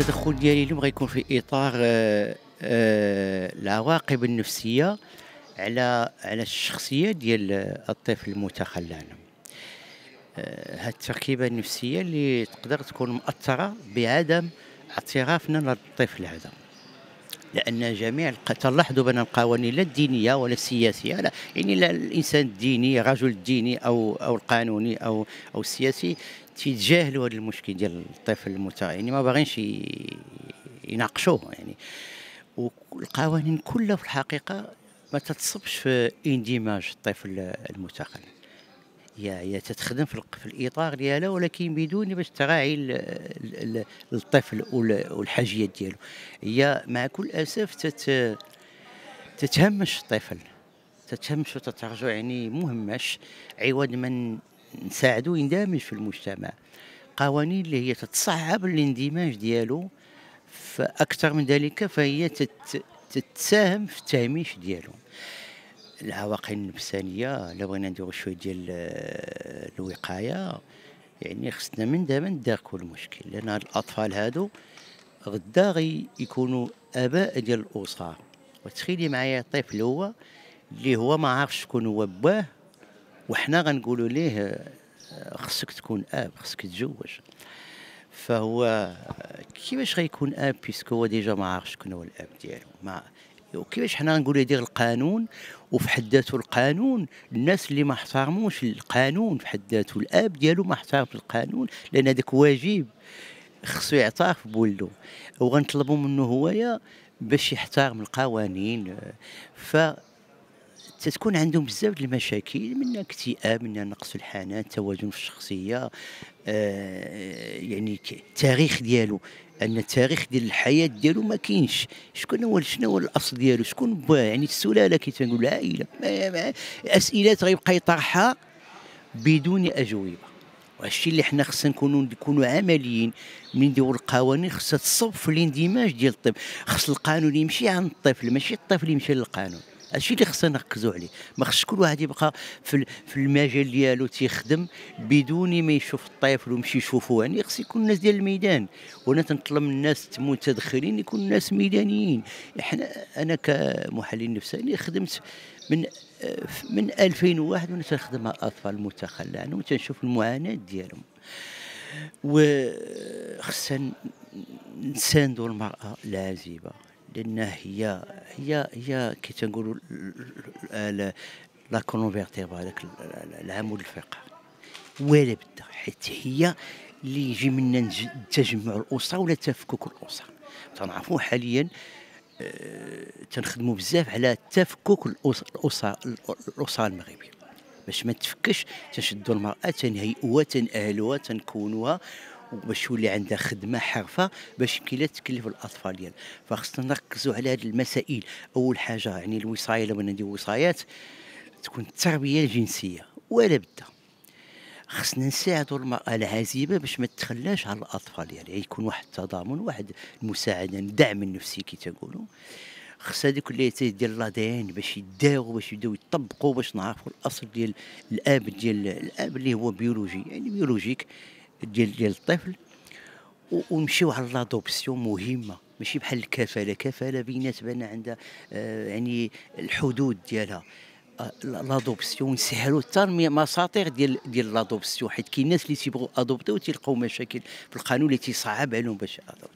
التدخل ديالي اليوم غيكون في اطار آه، آه، العواقب النفسيه على على الشخصيه ديال الطفل المتخلى آه، هذه التركيبه النفسيه اللي تقدر تكون مؤثره بعدم اعترافنا للطفل هذا لان جميع تلاحظوا بان القوانين لا الدينيه ولا السياسيه لا يعني لا الانسان الديني رجل الديني او او القانوني او او السياسي تيتجاهلوا هذا المشكل ديال الطفل المتع يعني ما باغينش يناقشوه يعني والقوانين كلها في الحقيقه ما تتصبش في اندماج الطفل المتخلف هي تتخدم في الاطار ديالها ولكن بدون باش تراعي الطفل والحاجيات ديالو هي مع كل اسف تت تتهمش الطفل تتهمش وتترجع يعني مهمش عوض من نساعدو يندمج في المجتمع قوانين اللي هي تتصعب الاندماج ديالو فاكثر من ذلك فهي تت تتساهم في التهميش ديالو العواقب النفسانيه الا بغينا نديرو شويه ديال آه، الوقايه يعني خصنا من دابا نداركو المشكل لان هاد الاطفال هادو غدا غي يكونوا اباء ديال الاسره وتخيلي معايا الطفل هو اللي هو ما عارفش شكون هو باه وحنا غنقولوا ليه آه، خصك تكون اب خصك تتزوج فهو كيفاش غيكون اب بيسكو هو ديجا ما عارفش شكون هو الاب ديالو ما وكيفاش حنا نقولوا يدير القانون وفي حد ذاته القانون الناس اللي ما احترموش القانون في حد ذاته الاب ديالو ما احترم القانون لان هذاك واجب خصو يعترف بولده وغنطلبوا منه هوايا باش يحترم القوانين ف تتكون عندهم بزاف المشاكل من اكتئاب من نقص الحنان توازن في الشخصيه آه يعني التاريخ ديالو ان التاريخ ديال الحياه ديالو ما كاينش شكون هو شنو هو الاصل ديالو شكون باه يعني السلاله كي تنقول العائله اسئله غيبقى يطرحها بدون اجوبه وهادشي اللي حنا خصنا نكونوا نكونوا عمليين من نديروا القوانين خصها تصب في الاندماج ديال الطب خص القانون يمشي عن الطفل ماشي الطفل يمشي للقانون هادشي اللي خصنا نركزوا عليه ما خصش كل واحد يبقى في, في المجال ديالو تيخدم بدون ما يشوف الطفل ويمشي يشوفوه يعني خص يكون الناس ديال الميدان وانا تنطلب من الناس المتدخلين يكون الناس ميدانيين احنا انا كمحلل نفساني خدمت من من 2001 وانا تنخدم مع الاطفال المتخلى عنهم تنشوف المعاناه ديالهم وخصنا نساندوا المراه العازبه لان هي هي هي كي تنقولوا لا كونفيرتيبل هذاك العمود الفقه ولا بد حيت هي اللي يجي منا التجمع الاسره ولا تفكك الاسره تنعرفوا حاليا آه، تنخدموا بزاف على تفكك الاسره الاسره المغربيه باش ما تفكش تنشدوا المراه تنهيئوها تنأهلوها تنكونوها وباش تولي عندها خدمه حرفه باش يمكن لا تكلف الاطفال ديال فخصنا نركزوا على هذه المسائل اول حاجه يعني الوصايه لو ندير وصايات تكون التربيه الجنسيه ولا بد خصنا نساعدوا المراه العازبه باش ما تخلاش على الاطفال ديالها يعني يكون واحد التضامن واحد المساعده الدعم النفسي كي تقولوا خص هذوك اللي ديال ان باش يداو باش يبداو يطبقوا باش نعرفوا الاصل ديال الاب ديال الاب اللي هو بيولوجي يعني بيولوجيك ديال ديال الطفل ونمشيو على لادوبسيون مهمه ماشي بحال الكفاله كفاله بينات بان عندها آه يعني الحدود ديالها آه، لادوبسيون نسهلوا حتى المساطير ديال ديال لادوبسيون حيت كاين الناس اللي تيبغوا ادوبتي وتيلقاو مشاكل في القانون اللي تيصعب عليهم باش ادوبتي